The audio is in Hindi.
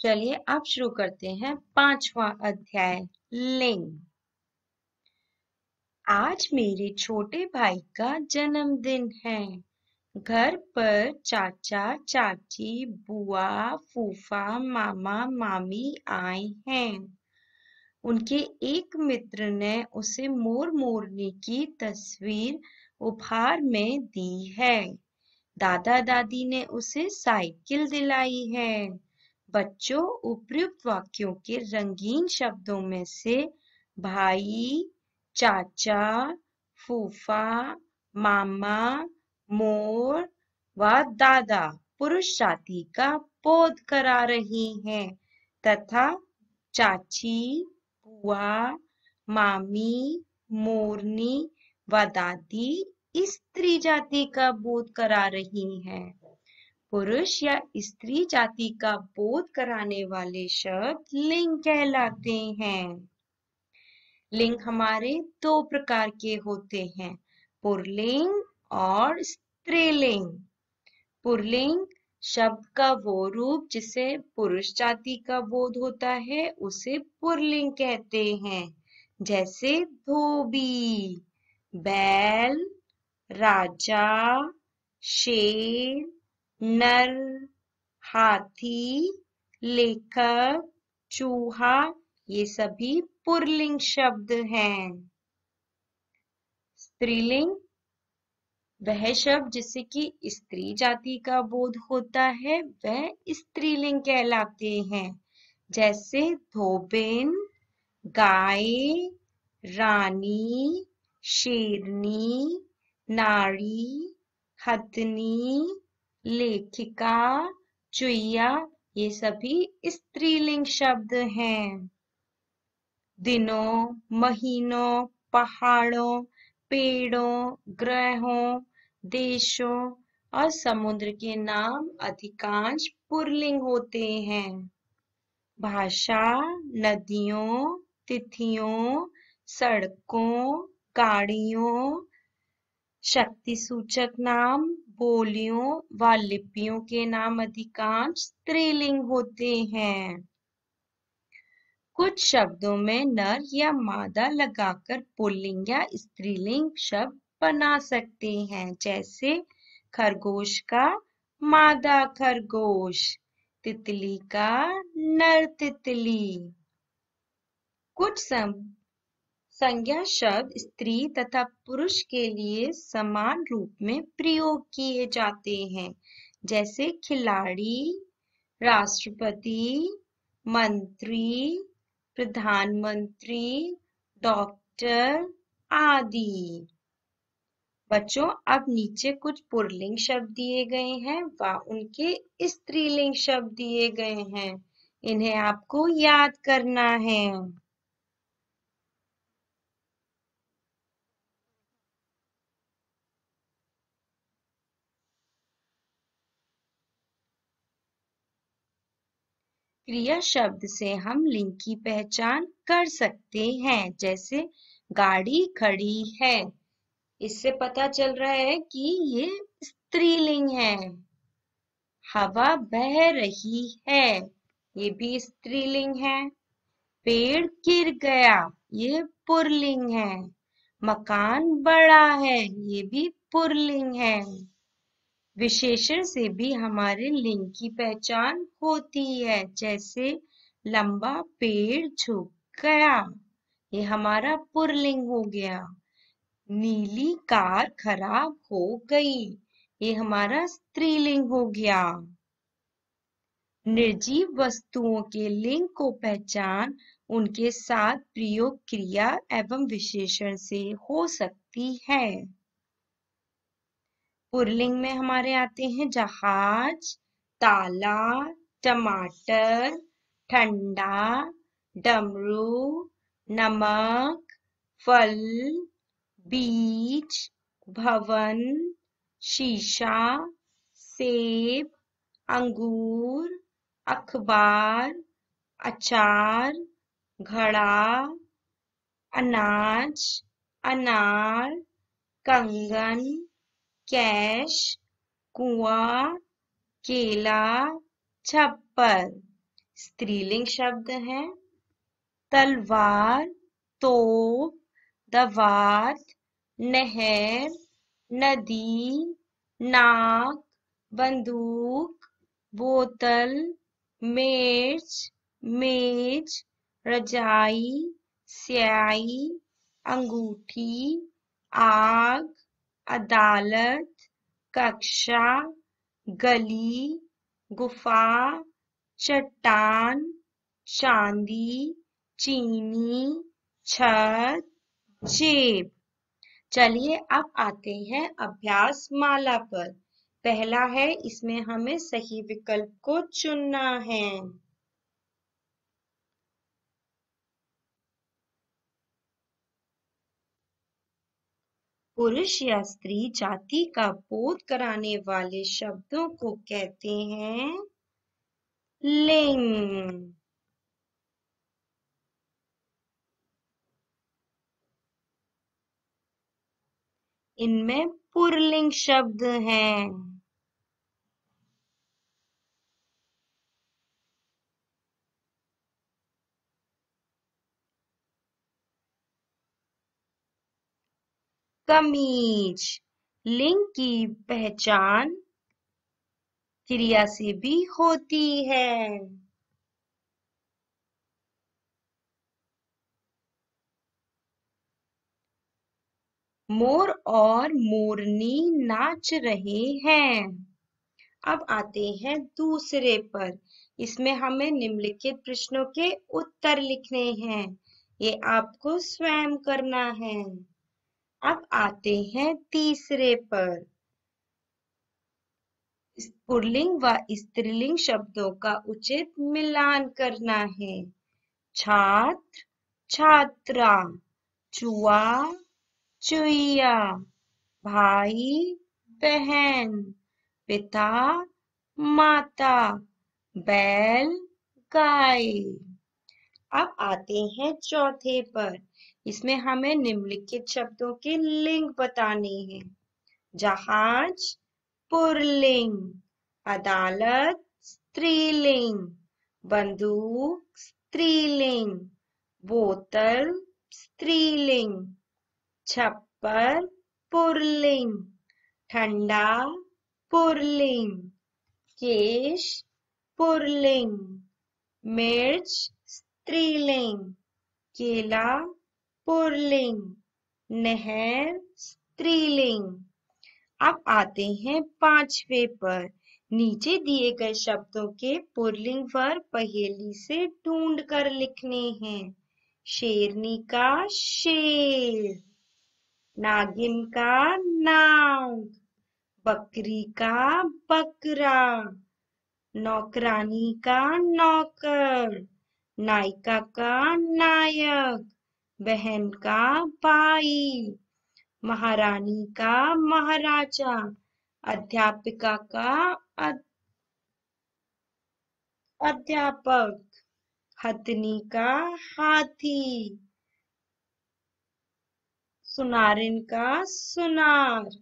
चलिए आप शुरू करते हैं पांचवा अध्याय लिंग आज मेरे छोटे भाई का जन्मदिन है घर पर चाचा चाची बुआ फूफा मामा मामी आए हैं उनके एक मित्र ने उसे मोर मोरनी की तस्वीर उपहार में दी है दादा दादी ने उसे साइकिल दिलाई है बच्चों उपयुक्त वाक्यों के रंगीन शब्दों में से भाई चाचा फूफा मामा मोर व दादा पुरुष जाति का बोध करा रही हैं तथा चाची बुआ मामी मोरनी व दादी स्त्री जाति का बोध करा रही हैं पुरुष या स्त्री जाति का बोध कराने वाले शब्द लिंग कहलाते हैं लिंग हमारे दो प्रकार के होते हैं पुरलिंग और स्त्रीलिंग पुरलिंग शब्द का वो रूप जिसे पुरुष जाति का बोध होता है उसे पुरलिंग कहते हैं जैसे धोबी बैल राजा शेर नर हाथी लेखक चूहा ये सभी पुरलिंग शब्द हैं स्त्रीलिंग वह शब्द जिससे कि स्त्री जाति का बोध होता है वह स्त्रीलिंग कहलाते हैं जैसे धोबिन गाय रानी शेरनी नारी हथनी लेखिका चुईया ये सभी स्त्रीलिंग शब्द हैं दिनों महीनों पहाड़ों पेड़ों ग्रहों देशों और समुद्र के नाम अधिकांश पुरलिंग होते हैं भाषा नदियों तिथियों सड़कों गाड़ियों शक्ति सूचक नाम बोलियों व लिपियों के नाम अधिकांश स्त्रीलिंग होते हैं कुछ शब्दों में नर या मादा लगाकर पुल्लिंग या स्त्रीलिंग शब्द बना सकते हैं जैसे खरगोश का मादा खरगोश तितली का नर तितली कुछ संज्ञा शब्द स्त्री तथा पुरुष के लिए समान रूप में प्रयोग किए जाते हैं जैसे खिलाड़ी राष्ट्रपति मंत्री प्रधानमंत्री डॉक्टर आदि बच्चों अब नीचे कुछ पुरलिंग शब्द दिए गए हैं व उनके स्त्रीलिंग शब्द दिए गए हैं इन्हें आपको याद करना है क्रिया शब्द से हम लिंग की पहचान कर सकते हैं जैसे गाड़ी खड़ी है इससे पता चल रहा है कि ये स्त्रीलिंग है हवा बह रही है ये भी स्त्रीलिंग है पेड़ गिर गया ये पुरलिंग है मकान बड़ा है ये भी पुरलिंग है विशेषण से भी हमारे लिंग की पहचान होती है जैसे लंबा पेड़ झुक गया ये हमारा पुरलिंग हो गया नीली कार खराब हो गई ये हमारा स्त्रीलिंग हो गया निर्जीव वस्तुओं के लिंग को पहचान उनके साथ प्रयोग क्रिया एवं विशेषण से हो सकती है पुरलिंग में हमारे आते हैं जहाज ताला टमाटर ठंडा डमरू नमक फल बीज भवन शीशा सेब अंगूर अखबार अचार घड़ा अनाज अनार कंगन कैश कुआ केला छप्पर स्त्रीलिंग शब्द है तलवार तोप दवात नहर नदी नाक बंदूक बोतल मेज मेज रजाई स्याई अंगूठी आग अदालत कक्षा गली गुफा चट्टान चांदी चीनी छत जेब चलिए अब आते हैं अभ्यास माला पर पहला है इसमें हमें सही विकल्प को चुनना है पुरुष या स्त्री जाति का बोध कराने वाले शब्दों को कहते हैं लिंग इनमें पुरलिंग शब्द हैं कमीज लिंग की पहचान क्रिया से भी होती है मोर और मोरनी नाच रहे हैं अब आते हैं दूसरे पर इसमें हमें निम्नलिखित प्रश्नों के उत्तर लिखने हैं ये आपको स्वयं करना है अब आते हैं तीसरे पर पुरलिंग व स्त्रीलिंग शब्दों का उचित मिलान करना है छात्र छात्रा चुआ चुईया भाई बहन पिता माता बैल गाय अब आते हैं चौथे पर इसमें हमें निम्नलिखित शब्दों के लिंग बताने हैं जहाज पुरलिंग अदालत स्त्रीलिंग बंदूक स्त्रीलिंग बोतल स्त्रीलिंग छप्पर पुरलिंग ठंडा पुरलिंग केश पुरलिंग मिर्च स्त्रीलिंग केला पुरलिंग नहर स्त्रीलिंग अब आते हैं पांचवे पर नीचे दिए गए शब्दों के पुरलिंग वर्ग पहेली से ढूंढ कर लिखने हैं शेरनी का शेर नागिन का नाग बकरी का बकरा नौकरानी का नौकर नायिका का नायक बहन का भाई महारानी का महाराजा अध्यापिका का अध्यापक हथनी का हाथी सुनारिन का सुनार